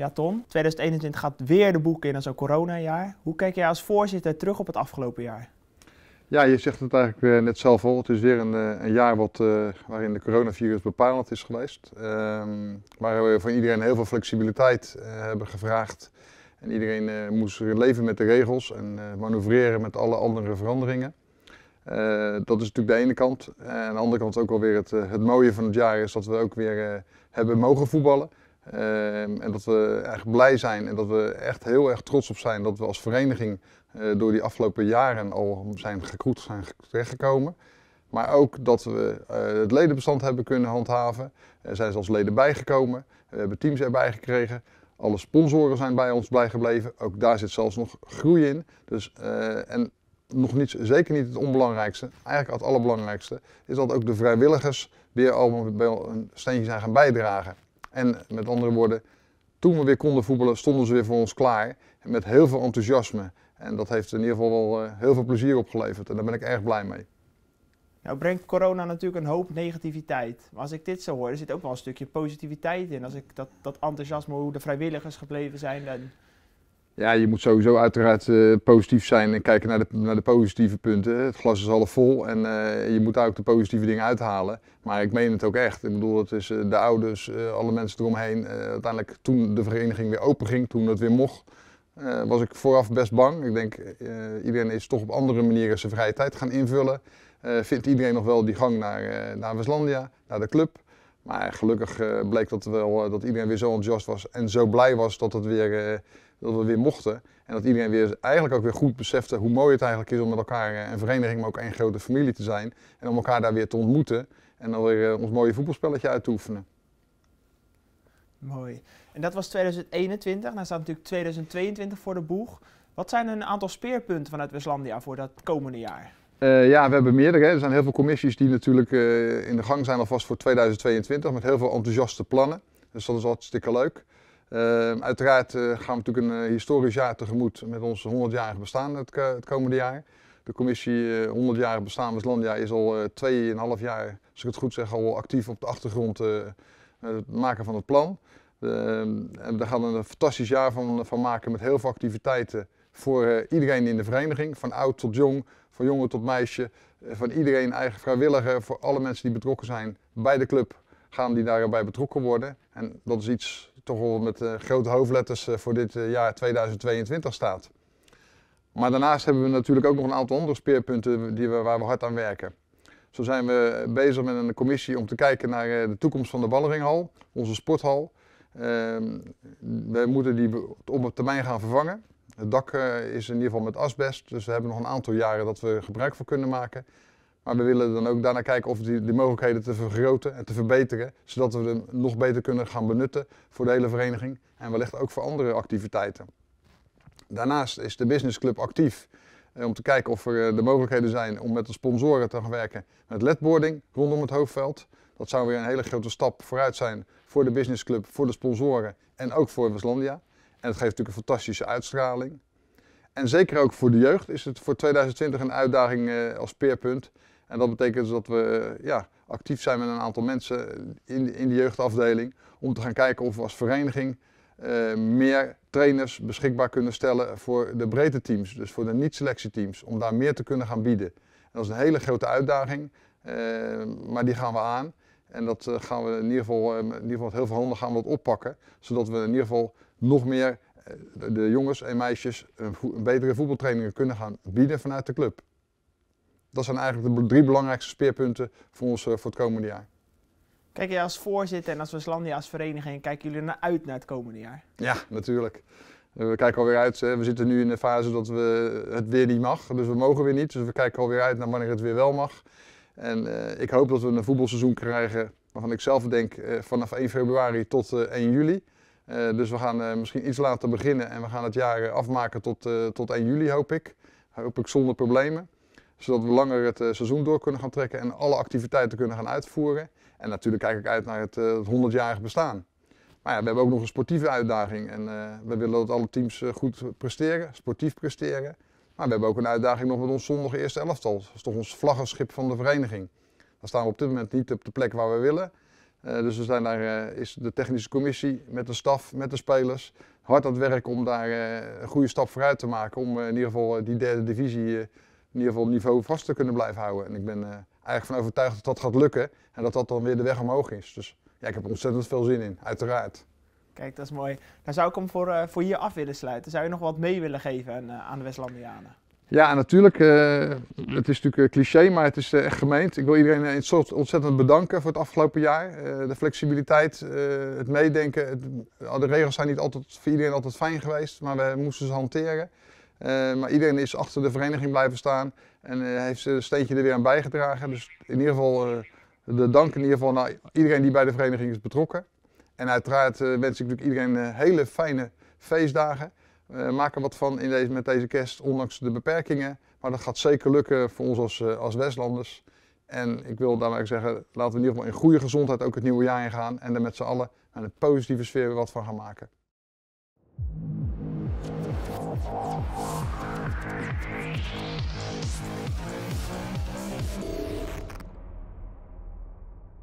Ja, Tom. 2021 gaat weer de boek in als een coronajaar. Hoe kijk jij als voorzitter terug op het afgelopen jaar? Ja, je zegt het eigenlijk net zelf al. Het is weer een, eh, een jaar wat, eh, waarin de coronavirus bepalend is geweest. Ehm, waar we van iedereen heel veel flexibiliteit eh, hebben gevraagd. En iedereen moest leven met de regels en manoeuvreren met alle andere veranderingen. dat is natuurlijk de ene kant. aan de andere kant ook alweer het, het mooie van het jaar is dat we ook weer hebben mogen voetballen. Ehm, en dat we echt blij zijn en dat we echt heel erg trots op zijn dat we als vereniging eh, door die afgelopen jaren al zijn gekroet zijn terechtgekomen. Maar ook dat we eh, het ledenbestand hebben kunnen handhaven. Er eh, zijn zelfs leden bijgekomen. We hebben teams erbij gekregen. Alle sponsoren zijn bij ons gebleven, Ook daar zit zelfs nog groei in. Dus, en nog niet, zeker niet het onbelangrijkste, eigenlijk het allerbelangrijkste, is dat ook de vrijwilligers weer allemaal een steentje zijn gaan bijdragen. En met andere woorden, toen we weer konden voetballen, stonden ze weer voor ons klaar. Met heel veel enthousiasme. En dat heeft in ieder geval wel eh, heel veel plezier opgeleverd. En daar ben ik erg blij mee. Nou brengt corona natuurlijk een hoop negativiteit. Maar als ik dit zo hoor, er zit ook wel een stukje positiviteit in. Als ik dat, dat enthousiasme, hoe de vrijwilligers gebleven zijn. Ja, je moet sowieso uiteraard eh, positief zijn en kijken naar de, naar de positieve punten. Het glas is half vol en eh, je moet daar ook de positieve dingen uithalen. Maar ik meen het ook echt. Ik bedoel, het is eh, de ouders, alle mensen eromheen. uiteindelijk toen de vereniging weer open ging, toen dat weer mocht, was ik vooraf best bang. Ik denk, iedereen is toch op andere manieren zijn vrije tijd gaan invullen. vindt iedereen nog wel die gang naar, naar Westlandia, naar de club? Maar gelukkig eh, bleek dat, wel, eh, dat iedereen weer zo enthousiast was en zo blij was dat, het weer, eh, dat we weer mochten. En dat iedereen weer eigenlijk ook weer goed besefte hoe mooi het eigenlijk is om met elkaar een vereniging, maar ook één grote familie te zijn. En om elkaar daar weer te ontmoeten en dan weer ons mooie voetbalspelletje uit te oefenen. Mooi. En dat was 2021. Dan nou staat natuurlijk 2022 voor de boeg. Wat zijn een aantal speerpunten vanuit Westlandia voor dat komende jaar? Eh, ja, we hebben meerdere. Er zijn heel veel commissies die natuurlijk eh, in de gang zijn alvast voor 2022 met heel veel enthousiaste plannen. Dus dat is hartstikke leuk. Ehm, uiteraard eh, gaan we natuurlijk een historisch jaar tegemoet met ons 100-jarig bestaan het, het, komende jaar. De commissie 100-jarig bestaan van Landjaar is al 2,5 jaar, als ik het goed zeg, al actief op de achtergrond het maken van het plan. Ehm, en daar gaan we een fantastisch jaar van, van maken met heel veel activiteiten voor eh, iedereen in de vereniging, van oud tot jong, van jongen tot meisje, eh, van iedereen eigen vrijwilliger, voor alle mensen die betrokken zijn bij de club gaan die daarbij betrokken worden. En dat is iets toch wel met eh, grote hoofdletters voor dit jaar 2022 staat. Maar daarnaast hebben we natuurlijk ook nog een aantal andere speerpunten die we, waar we hard aan werken. Zo zijn we bezig met een commissie om te kijken naar de toekomst van de Balleringhal, onze sporthal. Ehm, we moeten die op termijn gaan vervangen. Het dak eh, is in ieder geval met asbest, dus we hebben nog een aantal jaren dat we gebruik van kunnen maken. Maar we willen dan ook daarna kijken of die, die mogelijkheden te vergroten en te verbeteren, zodat we hem nog beter kunnen gaan benutten voor de hele vereniging en wellicht ook voor andere activiteiten. Daarnaast is de Business Club actief eh, om te kijken of er eh, de mogelijkheden zijn om met de sponsoren te gaan werken met ledboarding rondom het hoofdveld. Dat zou weer een hele grote stap vooruit zijn voor de businessclub, voor de sponsoren en ook voor Westlandia. En dat geeft natuurlijk een fantastische uitstraling. En zeker ook voor de jeugd is het voor 2020 een uitdaging eh, als peerpunt. En dat betekent dus dat we eh, ja, actief zijn met een aantal mensen in, in de jeugdafdeling. Om te gaan kijken of we als vereniging eh, meer trainers beschikbaar kunnen stellen voor de breedte teams. Dus voor de niet-selectieteams. Om daar meer te kunnen gaan bieden. En dat is een hele grote uitdaging. maar die gaan we aan. En dat gaan we in ieder geval, in ieder geval heel veel handen gaan we dat oppakken. Zodat we in ieder geval nog meer eh, de jongens en meisjes een, betere voetbaltraining kunnen gaan bieden vanuit de club. Dat zijn eigenlijk de drie belangrijkste speerpunten voor ons eh, voor het komende jaar. Kijk jij als voorzitter en als Westlandia als vereniging, kijken jullie naar uit naar het komende jaar? Ja, natuurlijk. Eh, we kijken alweer uit. Hè. We zitten nu in de fase dat we het weer niet mag. Dus we mogen weer niet. Dus we kijken alweer uit naar wanneer het weer wel mag. En ik hoop dat we een voetbalseizoen krijgen waarvan ik zelf denk vanaf 1 februari tot 1 juli. Eh, dus we gaan eh, misschien iets later beginnen en we gaan het jaar eh, afmaken tot, tot 1 juli, hoop ik. Hoop ik zonder problemen. Zodat we langer het seizoen door kunnen gaan trekken en alle activiteiten kunnen gaan uitvoeren. En natuurlijk kijk ik uit naar het, het 100-jarig bestaan. Maar ja, we hebben ook nog een sportieve uitdaging. En we willen dat alle teams goed presteren, sportief presteren. Maar we hebben ook een uitdaging nog met ons zondag eerste elftal. Dat is toch ons vlaggenschip van de vereniging. Daar staan we op dit moment niet op de plek waar we willen. Eh, dus we zijn daar, eh, is de technische commissie met de staf, met de spelers, hard aan het werk om daar eh, een goede stap vooruit te maken. Om in ieder geval die derde divisie in ieder geval niveau vast te kunnen blijven houden. En ik ben eigenlijk van overtuigd dat dat gaat lukken en dat dat dan weer de weg omhoog is. Dus ja, ik heb er ontzettend veel zin in, uiteraard. Kijk, dat is mooi. Dan zou ik hem voor, voor hier af willen sluiten. Zou je nog wat mee willen geven aan, aan de Westlandianen? Ja, natuurlijk. Eh, het is natuurlijk een eh, cliché, maar het is eh, echt gemeend. Ik wil iedereen ontzettend bedanken voor het afgelopen jaar. de flexibiliteit, het meedenken. de regels zijn niet altijd, voor iedereen altijd fijn geweest, maar we moesten ze hanteren. maar iedereen is achter de vereniging blijven staan en heeft een steentje er weer aan bijgedragen. Dus in ieder geval de dank in ieder geval naar iedereen die bij de vereniging is betrokken. En uiteraard wens ik natuurlijk iedereen hele fijne feestdagen. We eh, maken wat van in deze, met deze kerst, ondanks de beperkingen. Maar dat gaat zeker lukken voor ons als, eh, als Westlanders. En ik wil daarmee zeggen, laten we in ieder geval in goede gezondheid ook het nieuwe jaar ingaan. En er met z'n allen aan een positieve sfeer wat van gaan maken.